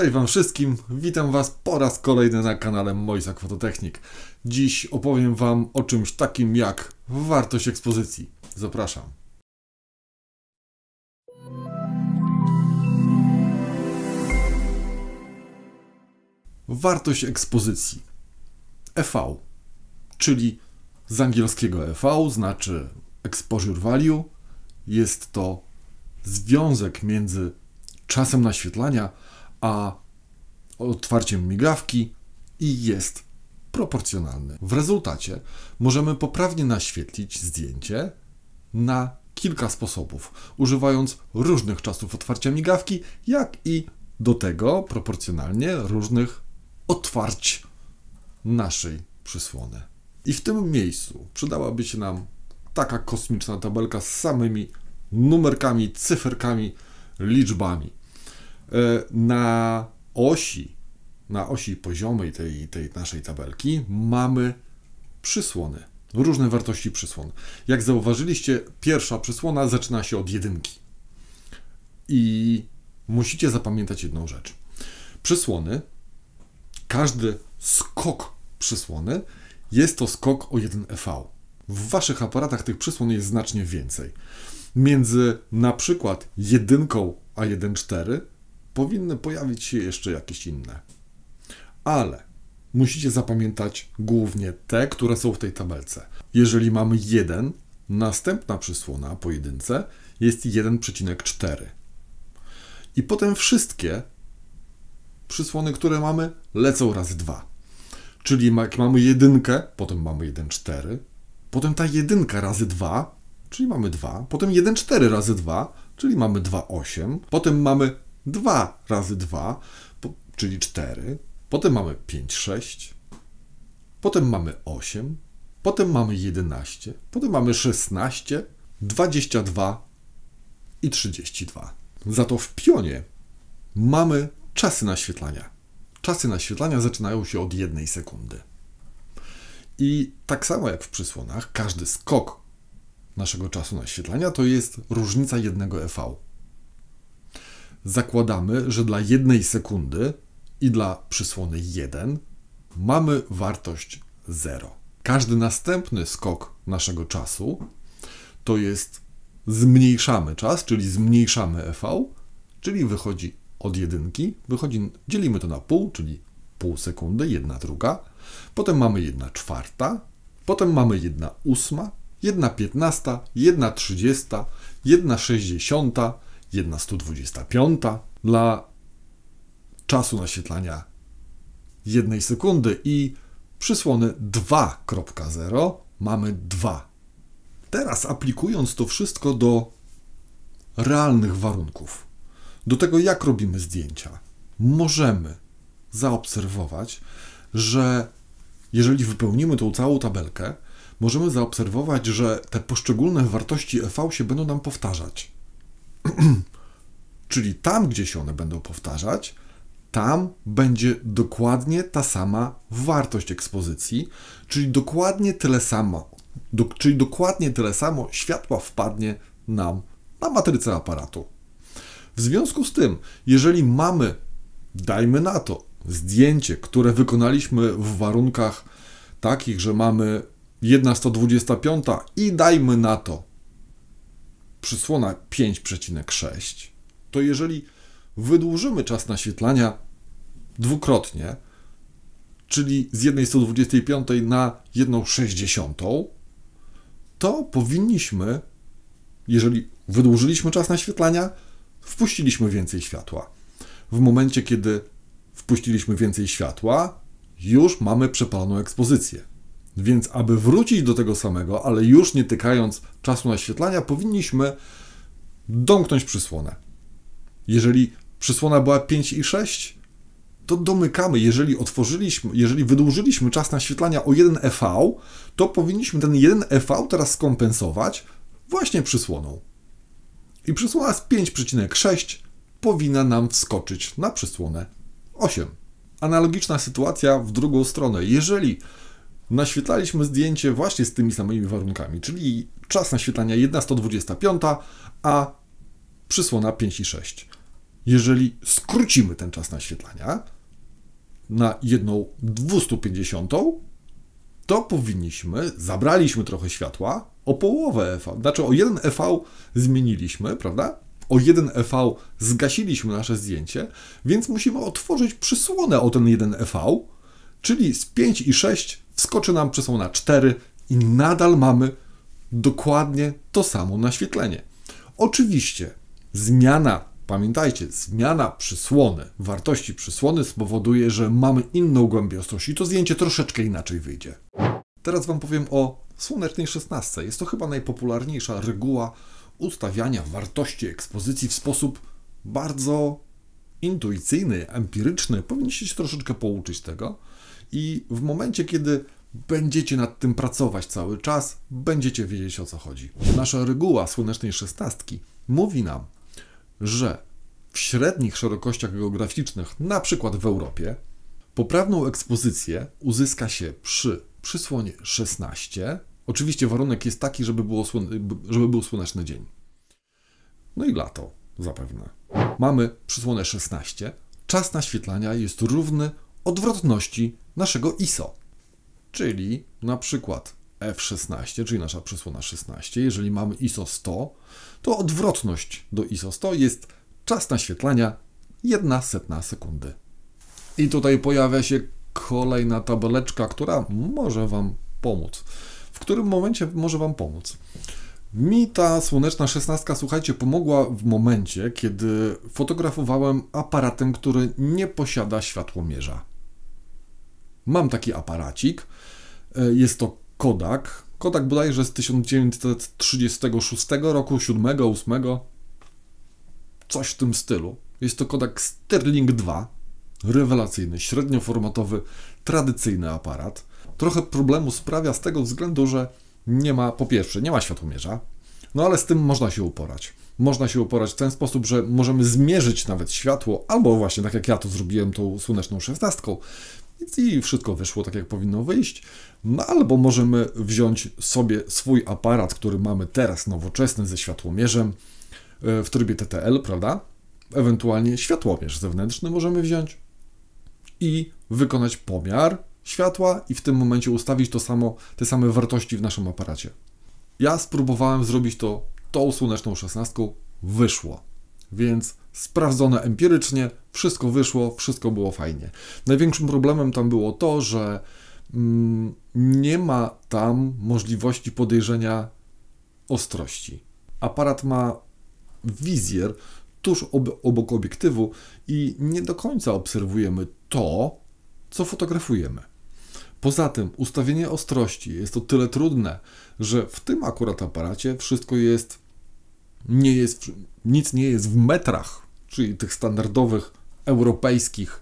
Cześć Wam wszystkim, witam Was po raz kolejny na kanale Mojsa kwatertechnik. Dziś opowiem Wam o czymś takim jak wartość ekspozycji. Zapraszam. Wartość ekspozycji EV, czyli z angielskiego EV znaczy exposure value. Jest to związek między czasem naświetlania a otwarciem migawki i jest proporcjonalny. W rezultacie możemy poprawnie naświetlić zdjęcie na kilka sposobów, używając różnych czasów otwarcia migawki, jak i do tego proporcjonalnie różnych otwarć naszej przysłony. I w tym miejscu przydałaby się nam taka kosmiczna tabelka z samymi numerkami, cyferkami, liczbami. E, na osi, na osi poziomej tej, tej naszej tabelki mamy przysłony, różne wartości przysłon. Jak zauważyliście, pierwsza przysłona zaczyna się od jedynki. I musicie zapamiętać jedną rzecz. Przysłony, każdy skok przysłony, jest to skok o 1 EV. W waszych aparatach tych przysłon jest znacznie więcej. Między na przykład jedynką a 1.4 powinny pojawić się jeszcze jakieś inne. Ale musicie zapamiętać głównie te, które są w tej tabelce. Jeżeli mamy 1, następna przysłona po jest 1,4. I potem wszystkie przysłony, które mamy, lecą raz 2. Czyli jak mamy jedynkę, potem mamy 1,4, potem ta jedynka razy 2, czyli mamy 2, potem 1,4 razy 2, czyli mamy 2,8, potem mamy 2 razy 2, czyli 4. Potem mamy 5, 6. Potem mamy 8. Potem mamy 11. Potem mamy 16, 22 i 32. Za to w pionie mamy czasy naświetlania. Czasy naświetlania zaczynają się od jednej sekundy. I tak samo jak w przysłonach, każdy skok naszego czasu naświetlania to jest różnica jednego EV zakładamy, że dla jednej sekundy i dla przysłony 1 mamy wartość 0. Każdy następny skok naszego czasu to jest zmniejszamy czas, czyli zmniejszamy EV, czyli wychodzi od jedynki, wychodzi, dzielimy to na pół, czyli pół sekundy, jedna druga, potem mamy jedna czwarta, potem mamy jedna ósma, jedna piętnasta, jedna trzydziesta, jedna sześćdziesiąta, jedna 125 dla czasu naświetlania jednej sekundy i przysłony 2.0 mamy 2. Teraz aplikując to wszystko do realnych warunków, do tego jak robimy zdjęcia, możemy zaobserwować, że jeżeli wypełnimy tą całą tabelkę, możemy zaobserwować, że te poszczególne wartości EV się będą nam powtarzać. Czyli tam, gdzie się one będą powtarzać, tam będzie dokładnie ta sama wartość ekspozycji, czyli dokładnie tyle samo, do, czyli dokładnie tyle samo światła wpadnie nam na matrycę aparatu. W związku z tym, jeżeli mamy, dajmy na to, zdjęcie, które wykonaliśmy w warunkach takich, że mamy 1,125 i dajmy na to przysłona 5,6, to jeżeli wydłużymy czas naświetlania dwukrotnie, czyli z 1,125 na 1,60, to powinniśmy, jeżeli wydłużyliśmy czas naświetlania, wpuściliśmy więcej światła. W momencie, kiedy wpuściliśmy więcej światła, już mamy przepaloną ekspozycję. Więc aby wrócić do tego samego, ale już nie tykając czasu naświetlania, powinniśmy domknąć przysłonę. Jeżeli przysłona była 5 i 6, to domykamy. Jeżeli otworzyliśmy, jeżeli wydłużyliśmy czas naświetlania o 1 EV, to powinniśmy ten 1 EV teraz skompensować właśnie przysłoną. I przysłona z 5,6 powinna nam wskoczyć na przysłonę 8. Analogiczna sytuacja w drugą stronę. Jeżeli naświetlaliśmy zdjęcie właśnie z tymi samymi warunkami, czyli czas naświetlania 11.25, a przysłona 5 i 6. Jeżeli skrócimy ten czas naświetlania na jedną to powinniśmy, zabraliśmy trochę światła o połowę EV, znaczy o 1 EV zmieniliśmy, prawda? O 1 EV zgasiliśmy nasze zdjęcie, więc musimy otworzyć przysłonę o ten 1 EV, czyli z 5 i 6 skoczy nam na 4 i nadal mamy dokładnie to samo naświetlenie. Oczywiście zmiana, pamiętajcie, zmiana przysłony, wartości przysłony spowoduje, że mamy inną głębię ostrości i to zdjęcie troszeczkę inaczej wyjdzie. Teraz Wam powiem o słonecznej 16. Jest to chyba najpopularniejsza reguła ustawiania wartości ekspozycji w sposób bardzo intuicyjny, empiryczny. Powinniście się troszeczkę pouczyć tego. I w momencie, kiedy będziecie nad tym pracować cały czas, będziecie wiedzieć o co chodzi. Nasza reguła słonecznej szesnastki mówi nam, że w średnich szerokościach geograficznych, na przykład w Europie, poprawną ekspozycję uzyska się przy przysłonie 16. Oczywiście warunek jest taki, żeby, było żeby był słoneczny dzień. No i lato zapewne. Mamy przysłonę 16. Czas naświetlania jest równy odwrotności naszego ISO. Czyli na przykład F16, czyli nasza przysłona 16, jeżeli mamy ISO 100, to odwrotność do ISO 100 jest czas naświetlania 1 setna sekundy. I tutaj pojawia się kolejna tabeleczka, która może Wam pomóc. W którym momencie może Wam pomóc? Mi ta słoneczna 16, słuchajcie, pomogła w momencie, kiedy fotografowałem aparatem, który nie posiada światłomierza. Mam taki aparacik, e, jest to Kodak. Kodak bodajże z 1936 roku, 7, 8, coś w tym stylu. Jest to Kodak Sterling 2, rewelacyjny, średnioformatowy, tradycyjny aparat. Trochę problemu sprawia z tego względu, że nie ma, po pierwsze, nie ma światłomierza, no ale z tym można się uporać. Można się uporać w ten sposób, że możemy zmierzyć nawet światło, albo właśnie tak jak ja to zrobiłem tą słoneczną szesnastką, i wszystko wyszło tak, jak powinno wyjść. No albo możemy wziąć sobie swój aparat, który mamy teraz nowoczesny ze światłomierzem e, w trybie TTL, prawda? Ewentualnie światłomierz zewnętrzny możemy wziąć i wykonać pomiar światła i w tym momencie ustawić to samo, te same wartości w naszym aparacie. Ja spróbowałem zrobić to tą słoneczną szesnastką, wyszło. Więc sprawdzone empirycznie, wszystko wyszło, wszystko było fajnie. Największym problemem tam było to, że mm, nie ma tam możliwości podejrzenia ostrości. Aparat ma wizjer tuż ob obok obiektywu i nie do końca obserwujemy to, co fotografujemy. Poza tym ustawienie ostrości jest to tyle trudne, że w tym akurat aparacie wszystko jest, nie jest nic nie jest w metrach, czyli tych standardowych europejskich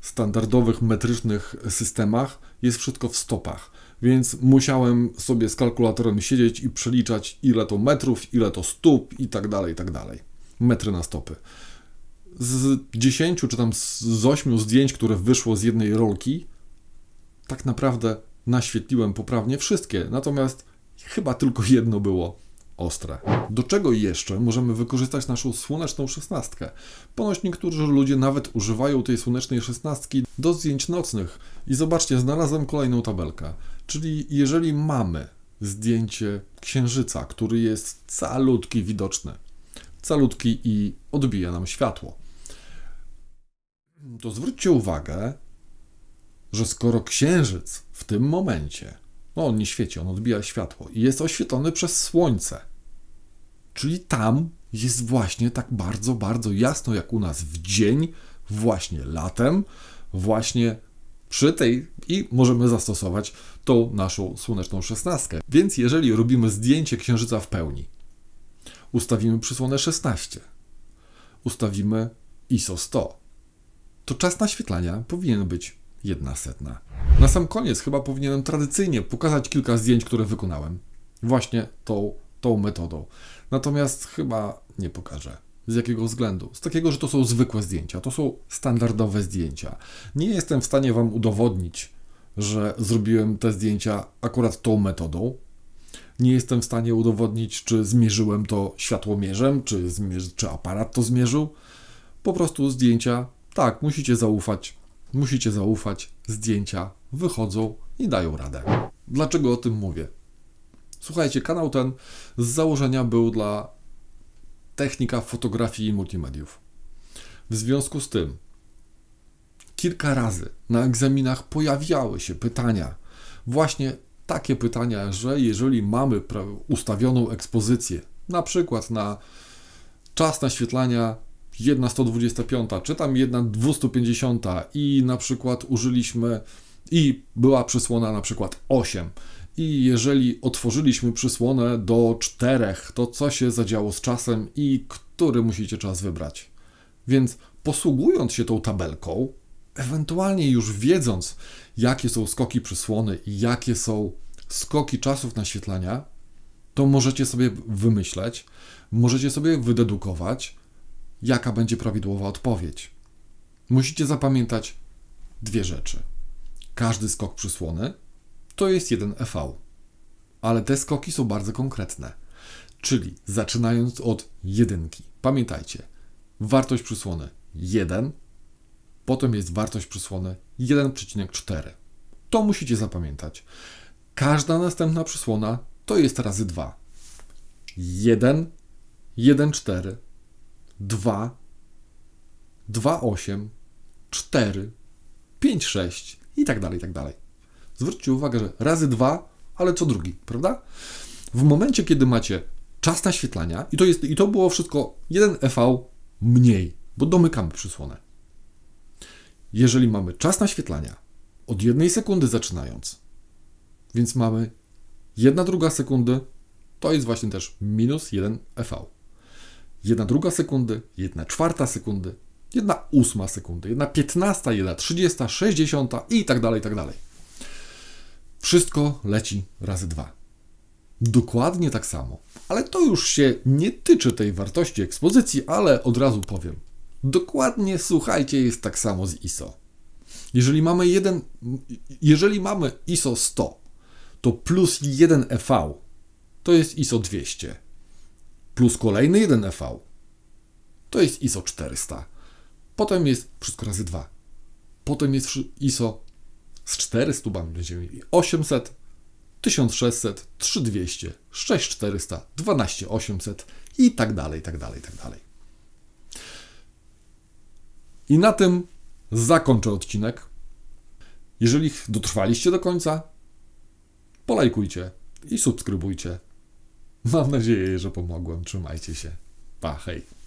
standardowych metrycznych systemach jest wszystko w stopach. Więc musiałem sobie z kalkulatorem siedzieć i przeliczać ile to metrów, ile to stóp i tak dalej, i tak dalej. Metry na stopy. Z 10 czy tam z 8 zdjęć, które wyszło z jednej rolki, tak naprawdę naświetliłem poprawnie wszystkie. Natomiast chyba tylko jedno było ostre. Do czego jeszcze możemy wykorzystać naszą słoneczną szesnastkę? Ponoć niektórzy ludzie nawet używają tej słonecznej szesnastki do zdjęć nocnych. I zobaczcie, znalazłem kolejną tabelkę. Czyli jeżeli mamy zdjęcie księżyca, który jest calutki widoczny, calutki i odbija nam światło, to zwróćcie uwagę, że skoro księżyc w tym momencie no on nie świeci, on odbija światło i jest oświetlony przez słońce. Czyli tam jest właśnie tak bardzo, bardzo jasno jak u nas w dzień, właśnie latem, właśnie przy tej i możemy zastosować tą naszą słoneczną szesnastkę. Więc jeżeli robimy zdjęcie księżyca w pełni, ustawimy przysłonę 16, ustawimy ISO 100, to czas naświetlania powinien być jedna setna. Na sam koniec chyba powinienem tradycyjnie pokazać kilka zdjęć, które wykonałem. Właśnie tą, tą metodą. Natomiast chyba nie pokażę. Z jakiego względu? Z takiego, że to są zwykłe zdjęcia, to są standardowe zdjęcia. Nie jestem w stanie Wam udowodnić, że zrobiłem te zdjęcia akurat tą metodą. Nie jestem w stanie udowodnić, czy zmierzyłem to światłomierzem, czy, zmierzy, czy aparat to zmierzył. Po prostu zdjęcia, tak, musicie zaufać Musicie zaufać, zdjęcia wychodzą i dają radę. Dlaczego o tym mówię? Słuchajcie, kanał ten z założenia był dla technika fotografii i multimediów. W związku z tym kilka razy na egzaminach pojawiały się pytania, właśnie takie pytania, że jeżeli mamy ustawioną ekspozycję, na przykład na czas naświetlania jedna czy tam jedna i na przykład użyliśmy i była przysłona na przykład 8. I jeżeli otworzyliśmy przysłonę do 4, to co się zadziało z czasem i który musicie czas wybrać. Więc posługując się tą tabelką, ewentualnie już wiedząc, jakie są skoki przysłony i jakie są skoki czasów naświetlania, to możecie sobie wymyśleć, możecie sobie wydedukować, jaka będzie prawidłowa odpowiedź. Musicie zapamiętać dwie rzeczy. Każdy skok przysłony to jest jeden EV, ale te skoki są bardzo konkretne. Czyli zaczynając od jedynki. Pamiętajcie, wartość przysłony 1, potem jest wartość przysłony 1,4. To musicie zapamiętać. Każda następna przysłona to jest razy 2. 1, 1,4, 2, 2, 8, 4, 5, 6 i tak dalej, i tak dalej. Zwróćcie uwagę, że razy 2, ale co drugi, prawda? W momencie, kiedy macie czas naświetlania, i to, jest, i to było wszystko 1 EV mniej, bo domykamy przysłonę. Jeżeli mamy czas naświetlania od jednej sekundy zaczynając, więc mamy 1 druga sekundy, to jest właśnie też minus 1 EV jedna druga sekundy, jedna czwarta sekundy, jedna ósma sekundy, jedna piętnasta, jedna trzydziesta, sześćdziesiąta i tak dalej, i tak dalej. Wszystko leci razy dwa. Dokładnie tak samo. Ale to już się nie tyczy tej wartości ekspozycji, ale od razu powiem. Dokładnie, słuchajcie, jest tak samo z ISO. Jeżeli mamy, jeden, jeżeli mamy ISO 100, to plus 1 EV to jest ISO 200 plus kolejny 1 EV. To jest ISO 400. Potem jest wszystko razy 2. Potem jest ISO z 400 będzie mieli 800, 1600, 3200, 6400, 12800 i tak dalej, i tak dalej, i tak dalej. I na tym zakończę odcinek. Jeżeli dotrwaliście do końca, polajkujcie i subskrybujcie Mam nadzieję, że pomogłem. Trzymajcie się. Pa, hej.